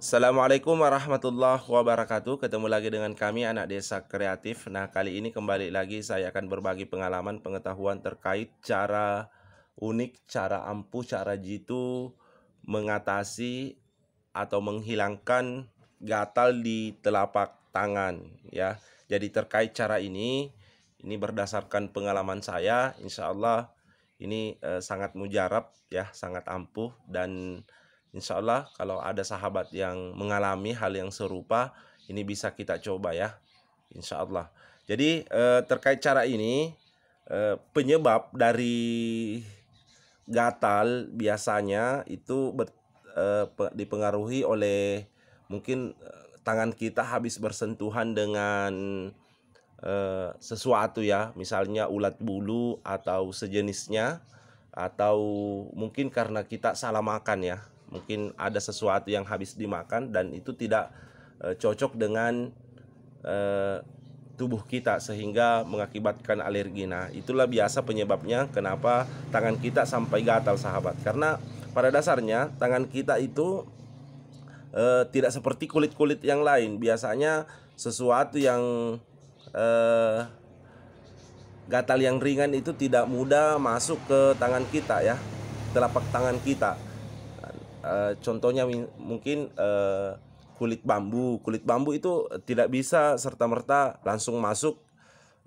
Assalamualaikum warahmatullahi wabarakatuh. Ketemu lagi dengan kami anak desa kreatif. Nah, kali ini kembali lagi saya akan berbagi pengalaman pengetahuan terkait cara unik, cara ampuh, cara jitu mengatasi atau menghilangkan gatal di telapak tangan ya. Jadi terkait cara ini ini berdasarkan pengalaman saya, insya Allah ini eh, sangat mujarab ya, sangat ampuh dan Insya Allah kalau ada sahabat yang mengalami hal yang serupa ini bisa kita coba ya Insya Allah jadi eh, terkait cara ini eh, penyebab dari gatal biasanya itu ber, eh, dipengaruhi oleh mungkin eh, tangan kita habis bersentuhan dengan eh, sesuatu ya misalnya ulat bulu atau sejenisnya atau mungkin karena kita salah makan ya mungkin ada sesuatu yang habis dimakan dan itu tidak e, cocok dengan e, tubuh kita sehingga mengakibatkan alergi. Nah, itulah biasa penyebabnya kenapa tangan kita sampai gatal sahabat. Karena pada dasarnya tangan kita itu e, tidak seperti kulit-kulit yang lain. Biasanya sesuatu yang e, gatal yang ringan itu tidak mudah masuk ke tangan kita ya, telapak tangan kita Eh, contohnya mungkin uh, kulit bambu kulit bambu itu tidak bisa serta merta langsung masuk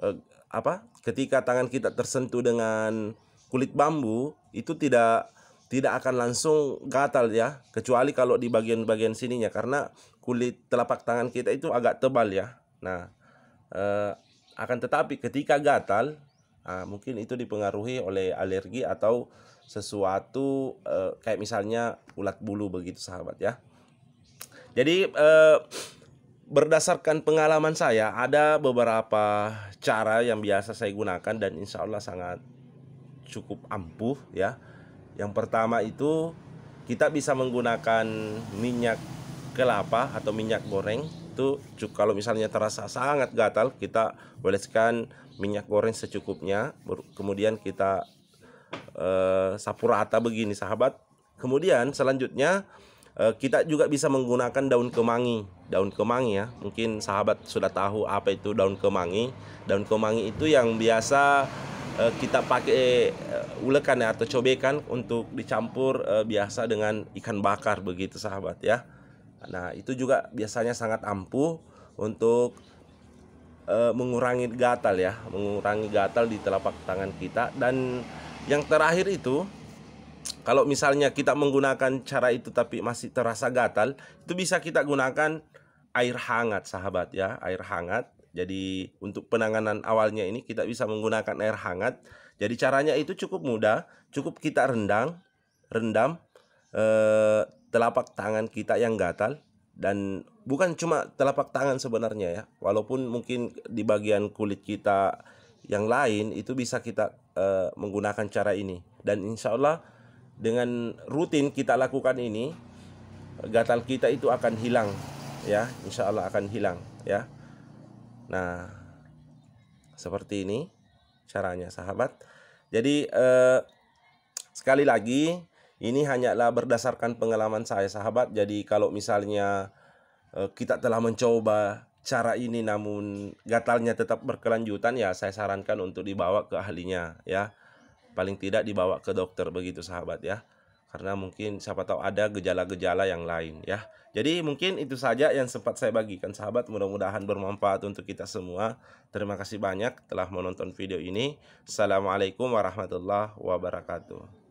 uh, apa ketika tangan kita tersentuh dengan kulit bambu itu tidak tidak akan langsung gatal ya kecuali kalau di bagian-bagian sininya karena kulit telapak tangan kita itu agak tebal ya nah uh, akan tetapi ketika gatal Nah, mungkin itu dipengaruhi oleh alergi atau sesuatu eh, kayak misalnya ulat bulu begitu sahabat ya. Jadi eh, berdasarkan pengalaman saya ada beberapa cara yang biasa saya gunakan dan insya Allah sangat cukup ampuh ya. Yang pertama itu kita bisa menggunakan minyak kelapa atau minyak goreng itu kalau misalnya terasa sangat gatal kita oleskan minyak goreng secukupnya kemudian kita eh, sapu rata begini sahabat kemudian selanjutnya eh, kita juga bisa menggunakan daun kemangi daun kemangi ya mungkin sahabat sudah tahu apa itu daun kemangi daun kemangi itu yang biasa eh, kita pakai eh, ulekan ya atau cobekan untuk dicampur eh, biasa dengan ikan bakar begitu sahabat ya nah itu juga biasanya sangat ampuh untuk Eh, mengurangi gatal ya, mengurangi gatal di telapak tangan kita dan yang terakhir itu kalau misalnya kita menggunakan cara itu tapi masih terasa gatal, itu bisa kita gunakan air hangat sahabat ya, air hangat. Jadi untuk penanganan awalnya ini kita bisa menggunakan air hangat. Jadi caranya itu cukup mudah, cukup kita rendang, rendam eh, telapak tangan kita yang gatal dan bukan cuma telapak tangan sebenarnya ya walaupun mungkin di bagian kulit kita yang lain itu bisa kita uh, menggunakan cara ini dan insya Allah dengan rutin kita lakukan ini gatal kita itu akan hilang ya insya Allah akan hilang ya nah seperti ini caranya sahabat jadi uh, sekali lagi ini hanyalah berdasarkan pengalaman saya sahabat. Jadi kalau misalnya eh, kita telah mencoba cara ini namun gatalnya tetap berkelanjutan ya saya sarankan untuk dibawa ke ahlinya ya. Paling tidak dibawa ke dokter begitu sahabat ya. Karena mungkin siapa tahu ada gejala-gejala yang lain ya. Jadi mungkin itu saja yang sempat saya bagikan sahabat. Mudah-mudahan bermanfaat untuk kita semua. Terima kasih banyak telah menonton video ini. Assalamualaikum warahmatullahi wabarakatuh.